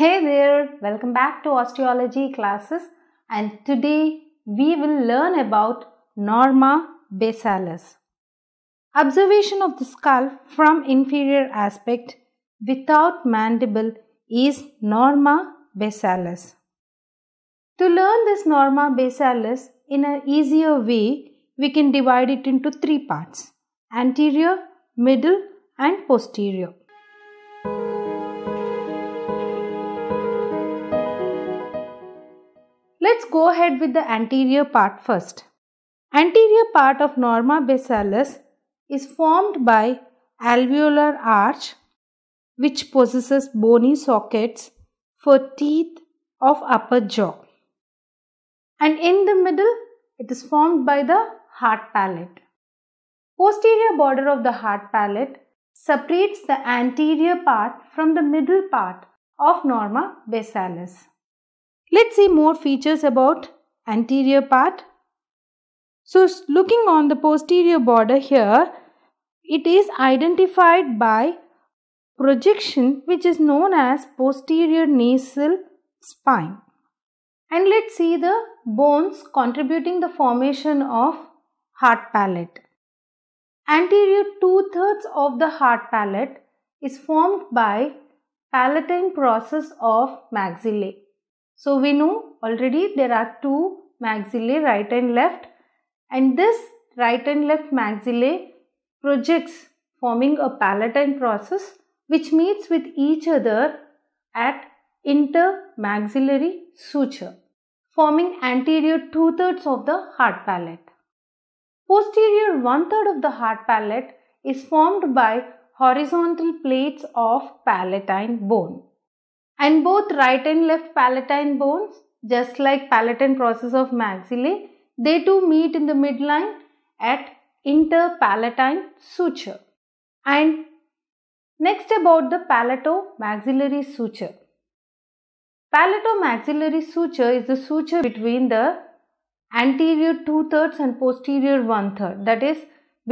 Hey there, welcome back to osteology classes and today we will learn about norma basalis. Observation of the skull from inferior aspect without mandible is norma basalis. To learn this norma basalis in an easier way, we can divide it into three parts anterior, middle and posterior. Let's go ahead with the anterior part first. Anterior part of norma basalis is formed by alveolar arch which possesses bony sockets for teeth of upper jaw. And in the middle, it is formed by the heart palate. Posterior border of the heart palate separates the anterior part from the middle part of norma basalis. Let's see more features about anterior part. So looking on the posterior border here, it is identified by projection which is known as posterior nasal spine. And let's see the bones contributing the formation of heart palate. Anterior two-thirds of the heart palate is formed by palatine process of maxillae. So we know already there are two maxillae right and left and this right and left maxillae projects forming a palatine process which meets with each other at intermaxillary suture forming anterior two-thirds of the heart palate. Posterior one-third of the heart palate is formed by horizontal plates of palatine bone and both right and left palatine bones just like palatine process of maxillae they too meet in the midline at interpalatine suture and next about the palato-maxillary suture palato-maxillary suture is the suture between the anterior two-thirds and posterior one-third that is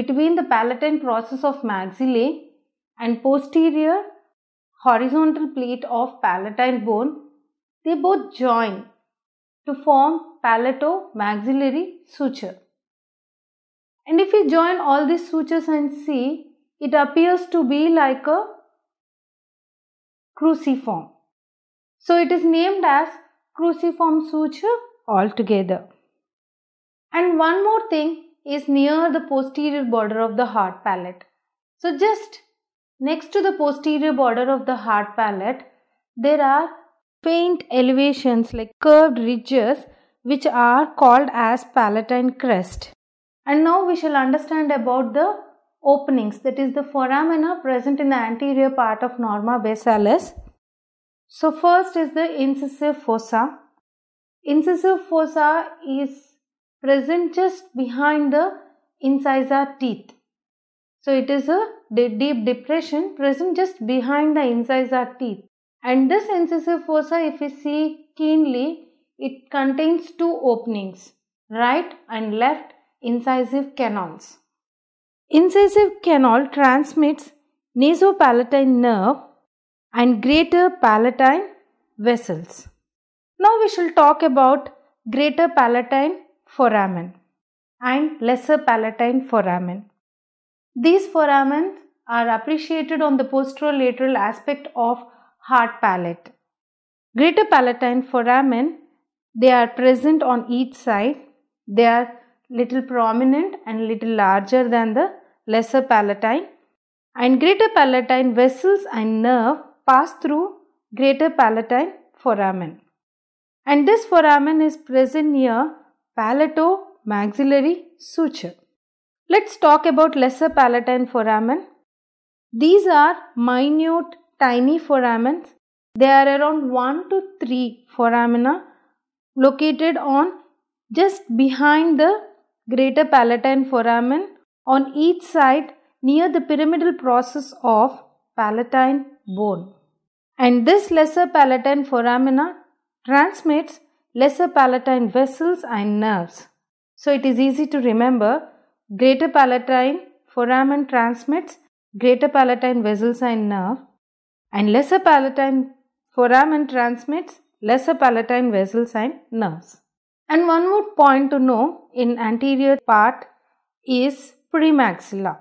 between the palatine process of maxillae and posterior horizontal plate of palatine bone, they both join to form palato-maxillary suture. And if we join all these sutures and see, it appears to be like a cruciform. So it is named as cruciform suture altogether. And one more thing is near the posterior border of the heart palate. So just Next to the posterior border of the hard palate, there are faint elevations like curved ridges which are called as palatine crest. And now we shall understand about the openings that is the foramina present in the anterior part of norma basalis. So first is the incisive fossa. Incisive fossa is present just behind the incisor teeth so it is a deep depression present just behind the incisor teeth. And this incisive fossa, if we see keenly, it contains two openings, right and left incisive canals. Incisive canal transmits nasopalatine nerve and greater palatine vessels. Now we shall talk about greater palatine foramen and lesser palatine foramen. These foramen are appreciated on the posterolateral aspect of hard palate. Greater palatine foramen, they are present on each side. They are little prominent and little larger than the lesser palatine. And greater palatine vessels and nerve pass through greater palatine foramen. And this foramen is present near palato maxillary suture. Let's talk about lesser palatine foramen. These are minute tiny foramens. They are around 1 to 3 foramina located on just behind the greater palatine foramen on each side near the pyramidal process of palatine bone. And this lesser palatine foramina transmits lesser palatine vessels and nerves. So it is easy to remember Greater palatine foramen transmits greater palatine vessels and nerve and lesser palatine foramen transmits lesser palatine vessels and nerves. And one more point to know in anterior part is premaxilla.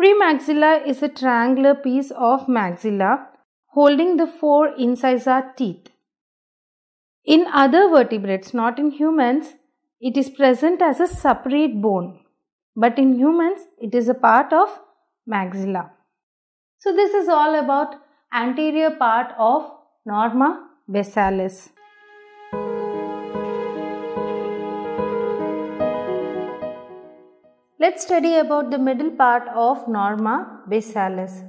Premaxilla is a triangular piece of maxilla holding the four incisor teeth. In other vertebrates, not in humans, it is present as a separate bone but in humans it is a part of maxilla. So this is all about anterior part of norma basalis. Let's study about the middle part of norma basalis.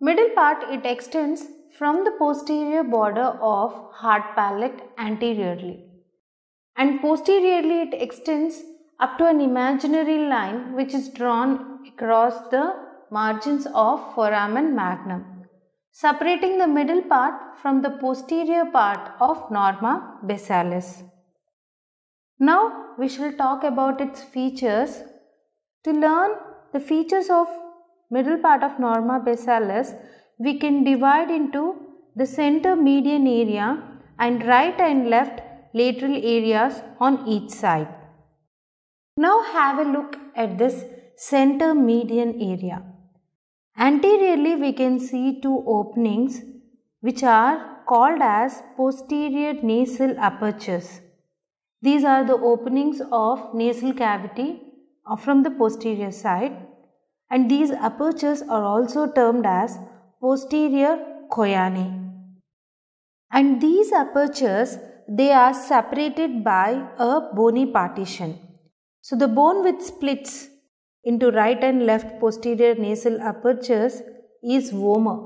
Middle part it extends from the posterior border of hard palate anteriorly and posteriorly it extends up to an imaginary line which is drawn across the margins of foramen magnum, separating the middle part from the posterior part of norma basalis. Now we shall talk about its features. To learn the features of middle part of norma basalis, we can divide into the center median area and right and left lateral areas on each side. Now have a look at this center median area. Anteriorly we can see two openings which are called as posterior nasal apertures. These are the openings of nasal cavity from the posterior side and these apertures are also termed as posterior choanae. And these apertures they are separated by a bony partition. So the bone which splits into right and left posterior nasal apertures is vomer.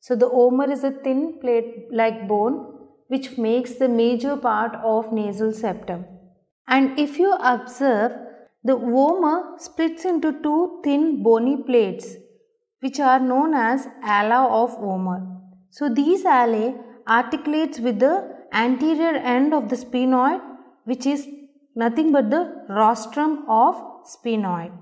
So the vomer is a thin plate-like bone which makes the major part of nasal septum. And if you observe, the vomer splits into two thin bony plates which are known as ala of vomer. So these ala articulates with the anterior end of the sphenoid which is nothing but the rostrum of sphenoid.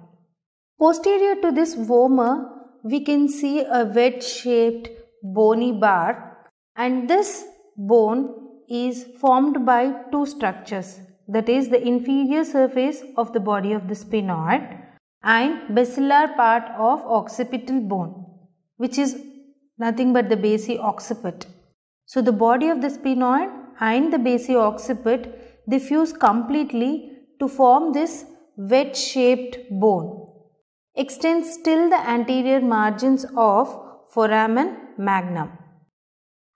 Posterior to this vomer, we can see a wedge shaped bony bar and this bone is formed by two structures that is the inferior surface of the body of the sphenoid and basilar part of occipital bone which is nothing but the basic occiput. So the body of the sphenoid and the basic occiput Diffuse completely to form this wedge shaped bone. Extends till the anterior margins of foramen magnum.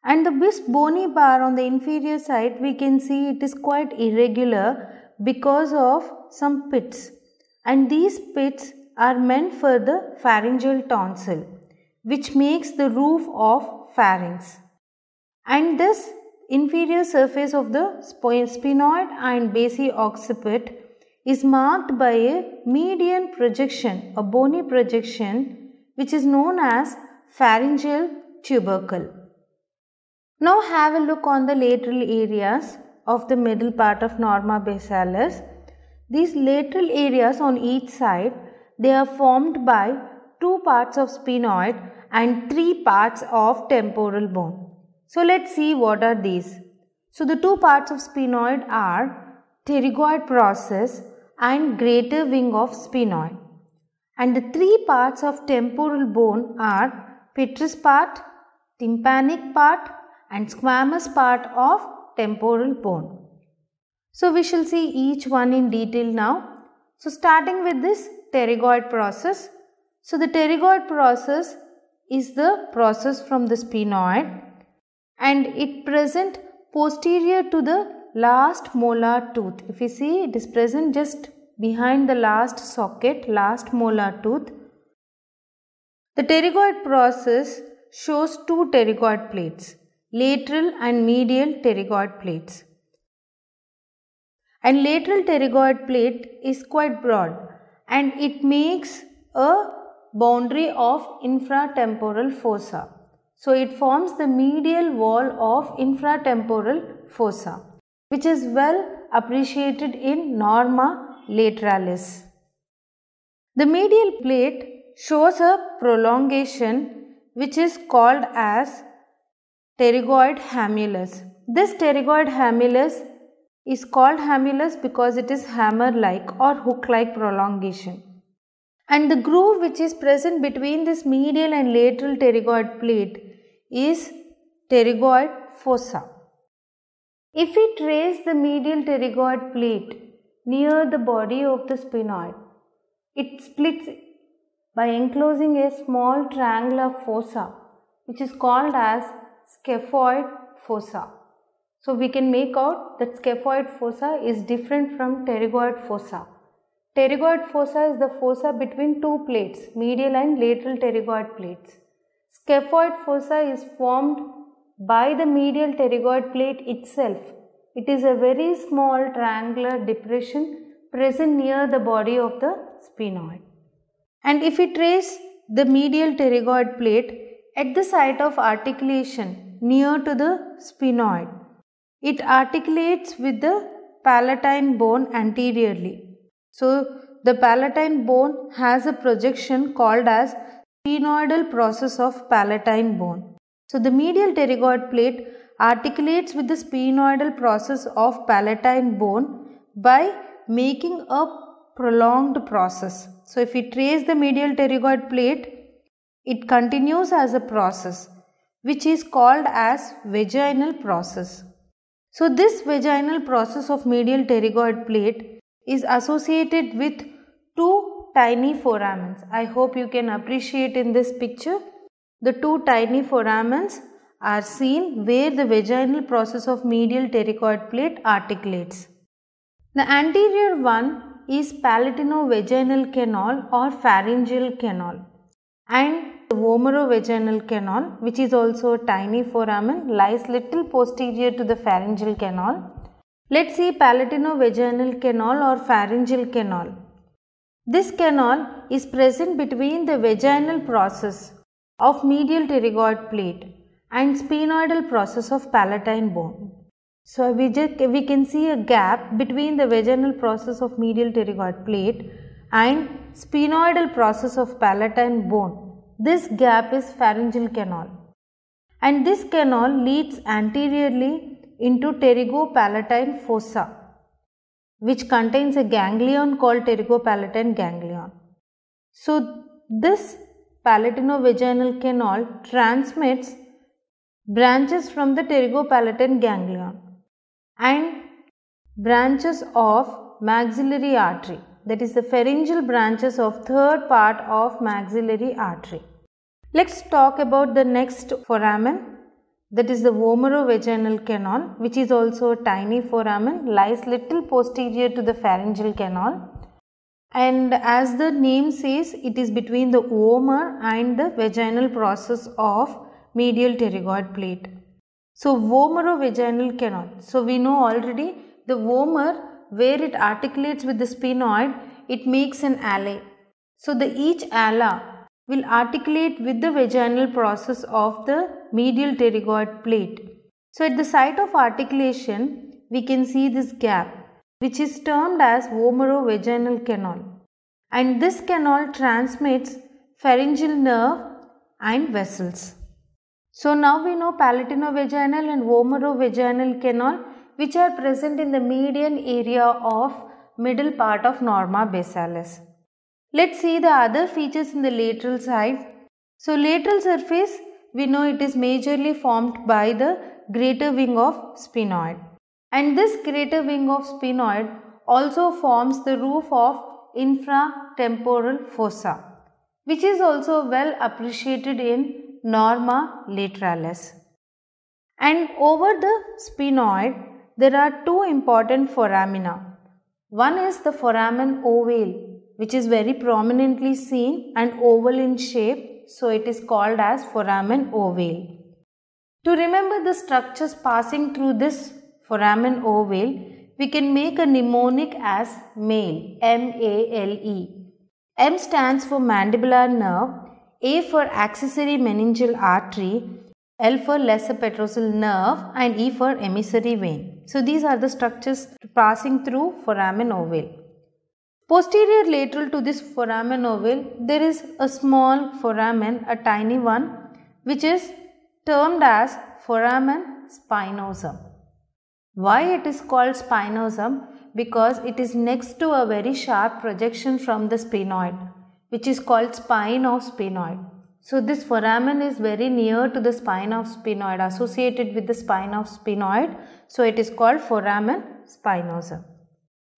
And the this bony bar on the inferior side we can see it is quite irregular because of some pits. And these pits are meant for the pharyngeal tonsil which makes the roof of pharynx. And this inferior surface of the sphenoid and occiput is marked by a median projection, a bony projection which is known as pharyngeal tubercle. Now have a look on the lateral areas of the middle part of norma basalis. These lateral areas on each side, they are formed by two parts of sphenoid and three parts of temporal bone. So let's see what are these. So the two parts of sphenoid are pterygoid process and greater wing of sphenoid. And the three parts of temporal bone are petrous part, tympanic part and squamous part of temporal bone. So we shall see each one in detail now. So starting with this pterygoid process. So the pterygoid process is the process from the sphenoid and it present posterior to the last molar tooth. If you see it is present just behind the last socket, last molar tooth. The pterygoid process shows two pterygoid plates, lateral and medial pterygoid plates. And lateral pterygoid plate is quite broad and it makes a boundary of infratemporal fossa. So, it forms the medial wall of infratemporal fossa which is well appreciated in norma lateralis. The medial plate shows a prolongation which is called as pterygoid hamulus. This pterygoid hamulus is called hamulus because it is hammer like or hook like prolongation. And the groove which is present between this medial and lateral pterygoid plate is pterygoid fossa. If we trace the medial pterygoid plate near the body of the spinoid, it splits by enclosing a small triangular fossa which is called as scaphoid fossa. So, we can make out that scaphoid fossa is different from pterygoid fossa. Pterygoid fossa is the fossa between two plates, medial and lateral pterygoid plates. Scaphoid fossa is formed by the medial pterygoid plate itself. It is a very small triangular depression present near the body of the sphenoid. And if we trace the medial pterygoid plate at the site of articulation near to the sphenoid, it articulates with the palatine bone anteriorly. So, the palatine bone has a projection called as sphenoidal process of palatine bone. So the medial pterygoid plate articulates with the sphenoidal process of palatine bone by making a prolonged process. So if we trace the medial pterygoid plate, it continues as a process which is called as vaginal process. So this vaginal process of medial pterygoid plate is associated with two tiny foramens. I hope you can appreciate in this picture. The two tiny foramens are seen where the vaginal process of medial pterygoid plate articulates. The anterior one is palatino palatino-vaginal canal or pharyngeal canal and the vomero vomero-vaginal canal which is also a tiny foramen lies little posterior to the pharyngeal canal. Let's see palatino palatino-vaginal canal or pharyngeal canal. This canal is present between the vaginal process of medial pterygoid plate and sphenoidal process of palatine bone. So, we, just, we can see a gap between the vaginal process of medial pterygoid plate and sphenoidal process of palatine bone. This gap is pharyngeal canal and this canal leads anteriorly into pterygopalatine fossa which contains a ganglion called pterygopalatine ganglion. So, this palatinovaginal canal transmits branches from the pterygopalatine ganglion and branches of maxillary artery that is the pharyngeal branches of third part of maxillary artery. Let's talk about the next foramen that is the vomerovaginal canal which is also a tiny foramen lies little posterior to the pharyngeal canal and as the name says it is between the vomer and the vaginal process of medial pterygoid plate. So vomerovaginal canal. So we know already the vomer where it articulates with the sphenoid it makes an alley. So the each ala will articulate with the vaginal process of the medial pterygoid plate. So at the site of articulation, we can see this gap which is termed as vomerovaginal canal and this canal transmits pharyngeal nerve and vessels. So now we know palatinovaginal and vomerovaginal canal which are present in the median area of middle part of norma basalis. Let's see the other features in the lateral side. So lateral surface we know it is majorly formed by the greater wing of sphenoid and this greater wing of sphenoid also forms the roof of infratemporal fossa which is also well appreciated in norma lateralis. And over the sphenoid there are two important foramina. One is the foramen ovale which is very prominently seen and oval in shape so it is called as foramen ovale. To remember the structures passing through this foramen ovale, we can make a mnemonic as MALE, M-A-L-E. M stands for mandibular nerve, A for accessory meningeal artery, L for lesser petrosal nerve and E for emissary vein. So these are the structures passing through foramen ovale. Posterior lateral to this foramen oval, there is a small foramen, a tiny one, which is termed as foramen spinosum. Why it is called spinosum? Because it is next to a very sharp projection from the sphenoid, which is called spine of sphenoid. So this foramen is very near to the spine of sphenoid, associated with the spine of sphenoid. So it is called foramen spinosum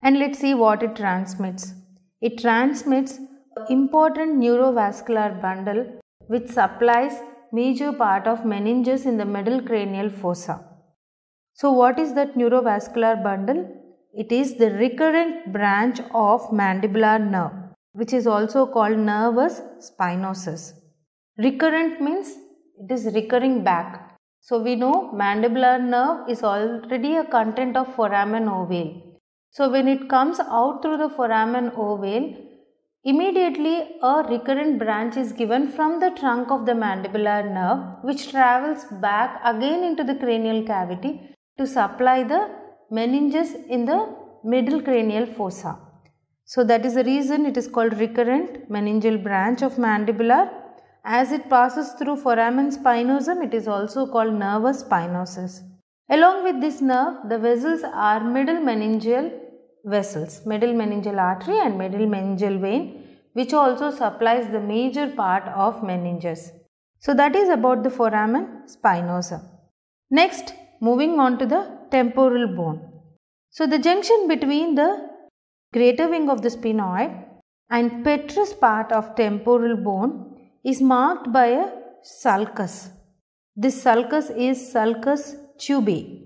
and let's see what it transmits. It transmits important neurovascular bundle which supplies major part of meninges in the middle cranial fossa. So what is that neurovascular bundle? It is the recurrent branch of mandibular nerve which is also called nervous spinosus. Recurrent means it is recurring back. So we know mandibular nerve is already a content of foramen ovale so when it comes out through the foramen ovale, immediately a recurrent branch is given from the trunk of the mandibular nerve which travels back again into the cranial cavity to supply the meninges in the middle cranial fossa. So that is the reason it is called recurrent meningeal branch of mandibular. As it passes through foramen spinosum, it is also called nervous spinosus. Along with this nerve, the vessels are middle meningeal vessels, middle meningeal artery and middle meningeal vein which also supplies the major part of meninges. So that is about the foramen spinosum. Next moving on to the temporal bone. So the junction between the greater wing of the sphenoid and petrous part of temporal bone is marked by a sulcus. This sulcus is sulcus tubi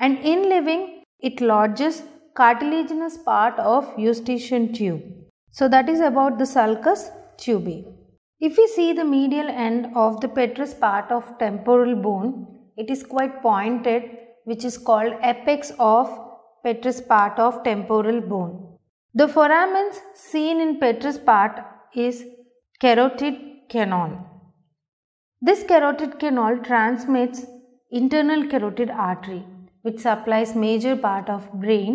and in living it lodges cartilaginous part of eustachian tube. So that is about the sulcus tubi. If we see the medial end of the petrous part of temporal bone, it is quite pointed which is called apex of petrous part of temporal bone. The foramen seen in petrous part is carotid canal. This carotid canal transmits internal carotid artery which supplies major part of brain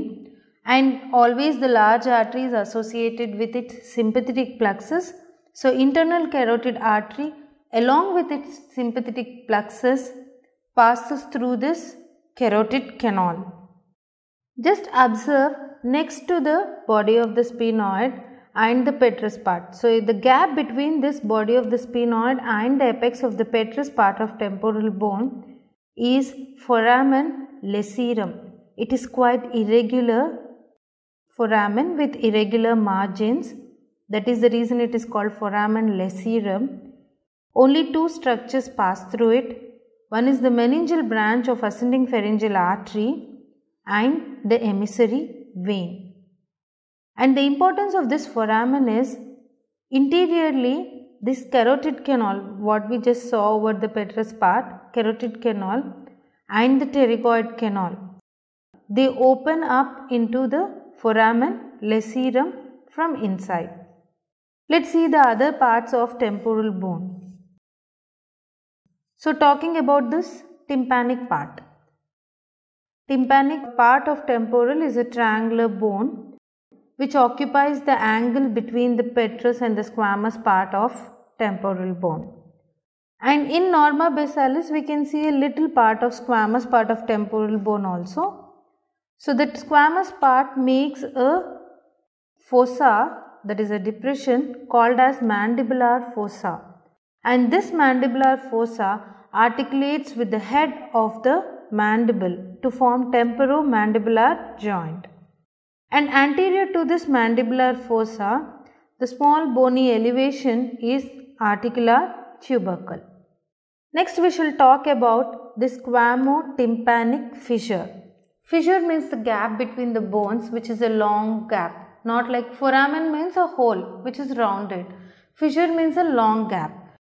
and always the large artery is associated with its sympathetic plexus. So, internal carotid artery along with its sympathetic plexus passes through this carotid canal. Just observe next to the body of the sphenoid and the petrous part. So, the gap between this body of the sphenoid and the apex of the petrous part of temporal bone is foramen lacerum. It is quite irregular foramen with irregular margins that is the reason it is called foramen lacerum. Only two structures pass through it. One is the meningeal branch of ascending pharyngeal artery and the emissary vein. And the importance of this foramen is interiorly this carotid canal what we just saw over the petrous part carotid canal and the pterygoid canal. They open up into the foramen, lacerum from inside. Let's see the other parts of temporal bone. So talking about this tympanic part. Tympanic part of temporal is a triangular bone which occupies the angle between the petrous and the squamous part of temporal bone. And in norma basalis we can see a little part of squamous part of temporal bone also so that squamous part makes a fossa that is a depression called as mandibular fossa and this mandibular fossa articulates with the head of the mandible to form temporomandibular joint. And anterior to this mandibular fossa, the small bony elevation is articular tubercle. Next we shall talk about the squamotympanic fissure. Fissure means the gap between the bones which is a long gap not like foramen means a hole which is rounded. Fissure means a long gap.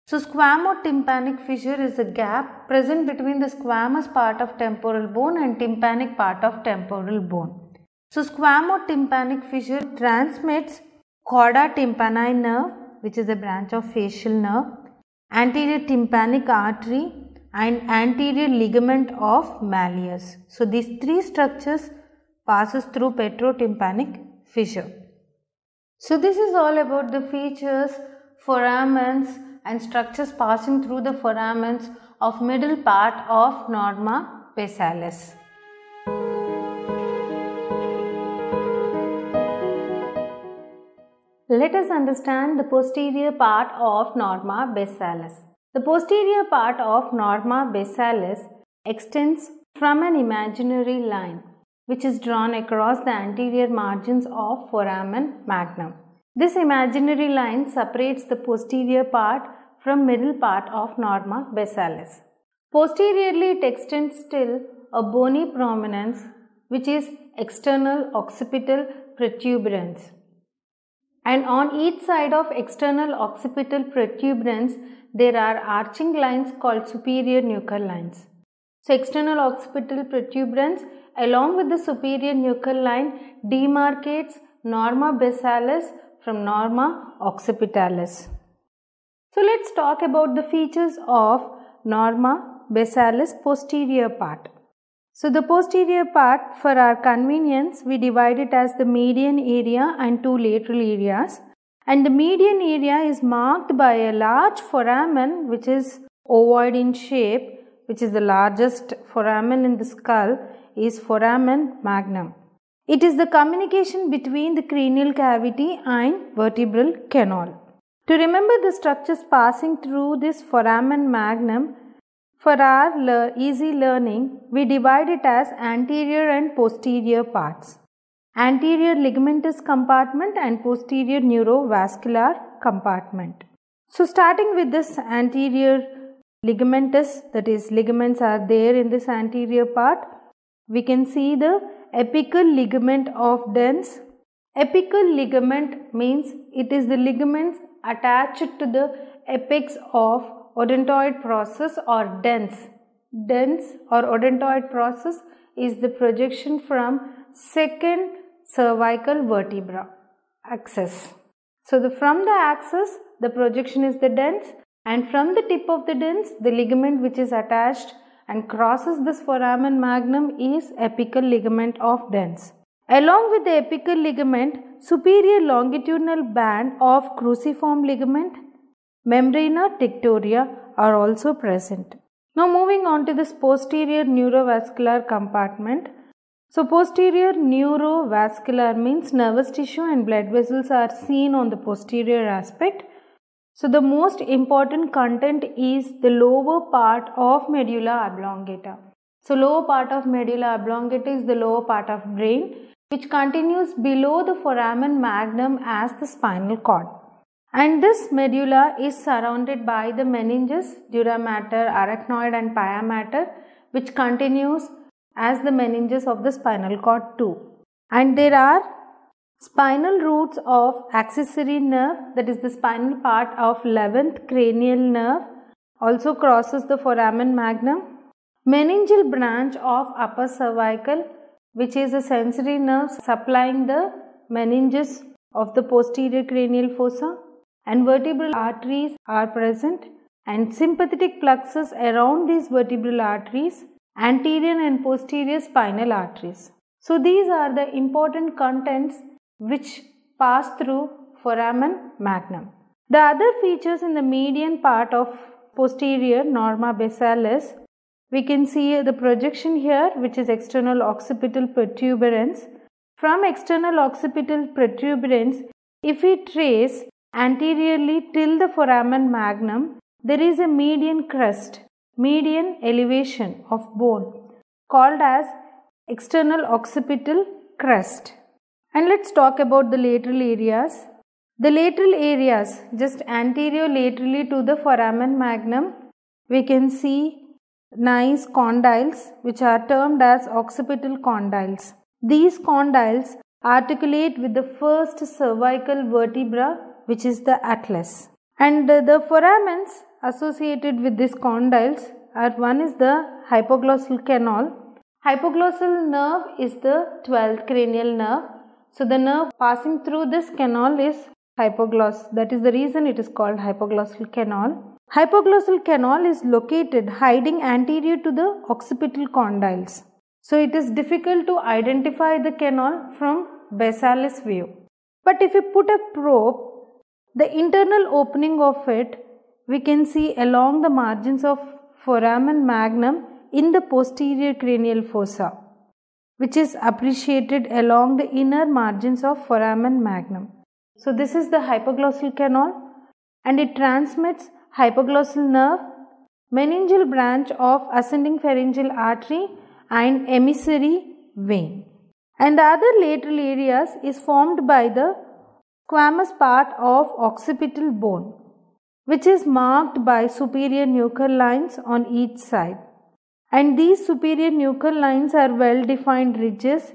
So squam tympanic fissure is a gap present between the squamous part of temporal bone and tympanic part of temporal bone. So squam tympanic fissure transmits chorda tympani nerve which is a branch of facial nerve, anterior tympanic artery and anterior ligament of malleus. So, these three structures passes through petrotympanic fissure. So, this is all about the features, foramens and structures passing through the foramens of middle part of norma pesalis. Let us understand the posterior part of norma basalis. The posterior part of norma basalis extends from an imaginary line which is drawn across the anterior margins of foramen magnum. This imaginary line separates the posterior part from middle part of norma basalis. Posteriorly it extends till a bony prominence which is external occipital protuberance. And on each side of external occipital protuberance there are arching lines called superior nuchal lines. So external occipital protuberance along with the superior nuchal line demarcates norma basalis from norma occipitalis. So let's talk about the features of norma basalis posterior part. So the posterior part for our convenience we divide it as the median area and two lateral areas and the median area is marked by a large foramen which is ovoid in shape which is the largest foramen in the skull is foramen magnum. It is the communication between the cranial cavity and vertebral canal. To remember the structures passing through this foramen magnum, for our le easy learning, we divide it as anterior and posterior parts anterior ligamentous compartment and posterior neurovascular compartment. So starting with this anterior ligamentous that is ligaments are there in this anterior part. We can see the apical ligament of dens. Apical ligament means it is the ligaments attached to the apex of odontoid process or dens. Dens or odontoid process is the projection from second cervical vertebra axis. So the, from the axis the projection is the dens and from the tip of the dens the ligament which is attached and crosses this foramen magnum is apical ligament of dens. Along with the apical ligament superior longitudinal band of cruciform ligament membrana tectoria are also present. Now moving on to this posterior neurovascular compartment so posterior neurovascular means nervous tissue and blood vessels are seen on the posterior aspect. So the most important content is the lower part of medulla oblongata. So lower part of medulla oblongata is the lower part of brain which continues below the foramen magnum as the spinal cord. And this medulla is surrounded by the meninges, dura mater, arachnoid and pia mater which continues as the meninges of the spinal cord too. And there are spinal roots of accessory nerve that is the spinal part of 11th cranial nerve also crosses the foramen magnum. Meningeal branch of upper cervical which is a sensory nerve supplying the meninges of the posterior cranial fossa and vertebral arteries are present and sympathetic plexus around these vertebral arteries anterior and posterior spinal arteries. So these are the important contents which pass through foramen magnum. The other features in the median part of posterior norma basalis, we can see the projection here which is external occipital protuberance. From external occipital protuberance, if we trace anteriorly till the foramen magnum, there is a median crest median elevation of bone called as external occipital crest. And let's talk about the lateral areas. The lateral areas just anterior laterally to the foramen magnum we can see nice condyles which are termed as occipital condyles. These condyles articulate with the first cervical vertebra which is the atlas. And the foramens associated with these condyles are one is the hypoglossal canal. Hypoglossal nerve is the 12th cranial nerve. So the nerve passing through this canal is hypogloss. That is the reason it is called hypoglossal canal. Hypoglossal canal is located hiding anterior to the occipital condyles. So it is difficult to identify the canal from basalis view. But if you put a probe the internal opening of it we can see along the margins of foramen magnum in the posterior cranial fossa which is appreciated along the inner margins of foramen magnum. So this is the hypoglossal canal and it transmits hypoglossal nerve, meningeal branch of ascending pharyngeal artery and emissary vein. And the other lateral areas is formed by the squamous part of occipital bone which is marked by superior nuchal lines on each side. And these superior nuchal lines are well defined ridges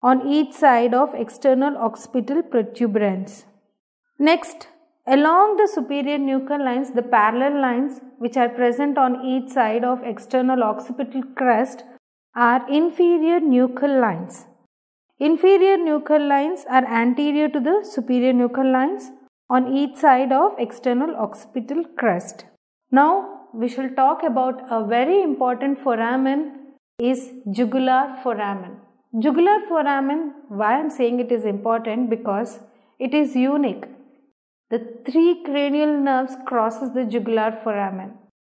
on each side of external occipital protuberance. Next, along the superior nuchal lines, the parallel lines which are present on each side of external occipital crest are inferior nuchal lines. Inferior nuchal lines are anterior to the superior nuchal lines on each side of external occipital crest. Now we shall talk about a very important foramen is jugular foramen. Jugular foramen, why I am saying it is important because it is unique. The three cranial nerves crosses the jugular foramen.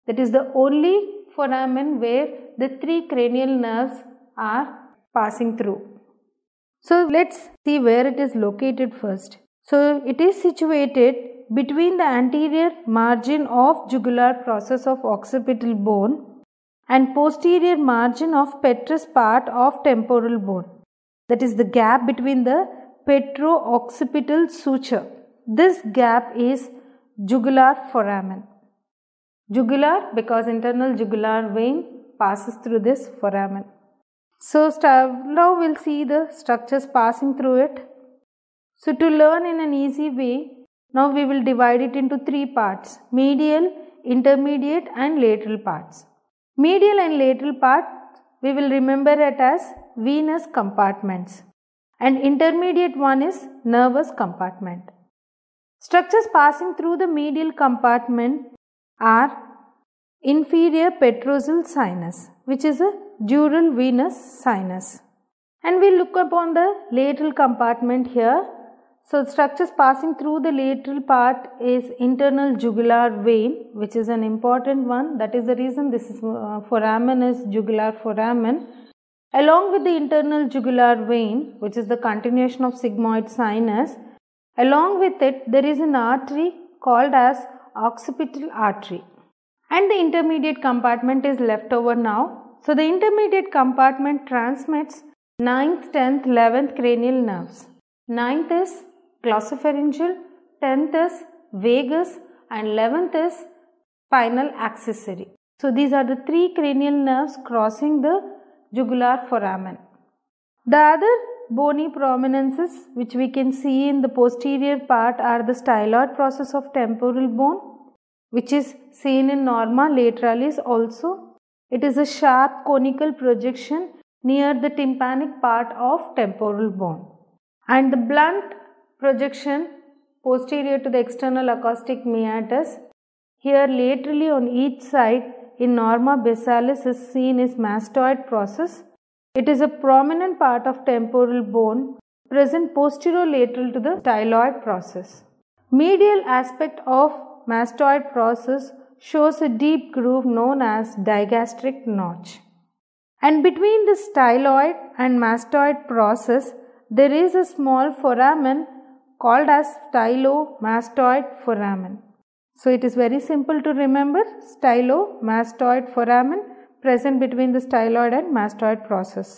That is the only foramen where the three cranial nerves are passing through. So let's see where it is located first. So it is situated between the anterior margin of jugular process of occipital bone and posterior margin of petrous part of temporal bone. That is the gap between the petro-occipital suture. This gap is jugular foramen. Jugular because internal jugular vein passes through this foramen. So now we'll see the structures passing through it. So to learn in an easy way, now we will divide it into three parts, medial, intermediate and lateral parts. Medial and lateral parts we will remember it as venous compartments and intermediate one is nervous compartment. Structures passing through the medial compartment are inferior petrosal sinus which is a dural venous sinus. And we look upon the lateral compartment here. So structures passing through the lateral part is internal jugular vein which is an important one. That is the reason this is, uh, foramen is jugular foramen. Along with the internal jugular vein which is the continuation of sigmoid sinus. Along with it there is an artery called as occipital artery and the intermediate compartment is left over now. So, the intermediate compartment transmits 9th, 10th, 11th cranial nerves. 9th is glossopharyngeal, 10th is vagus and 11th is spinal accessory. So, these are the three cranial nerves crossing the jugular foramen. The other bony prominences which we can see in the posterior part are the styloid process of temporal bone which is seen in norma lateralis also. It is a sharp conical projection near the tympanic part of temporal bone. And the blunt projection posterior to the external acoustic meatus here laterally on each side in norma basalis is seen is mastoid process. It is a prominent part of temporal bone present posterolateral to the styloid process. Medial aspect of mastoid process shows a deep groove known as digastric notch. And between the styloid and mastoid process, there is a small foramen called as stylomastoid foramen. So it is very simple to remember stylomastoid foramen present between the styloid and mastoid process.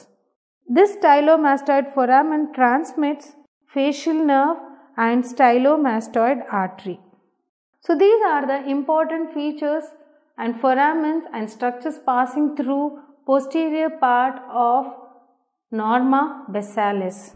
This stylomastoid foramen transmits facial nerve and stylomastoid artery. So these are the important features and foramens and structures passing through posterior part of norma basalis.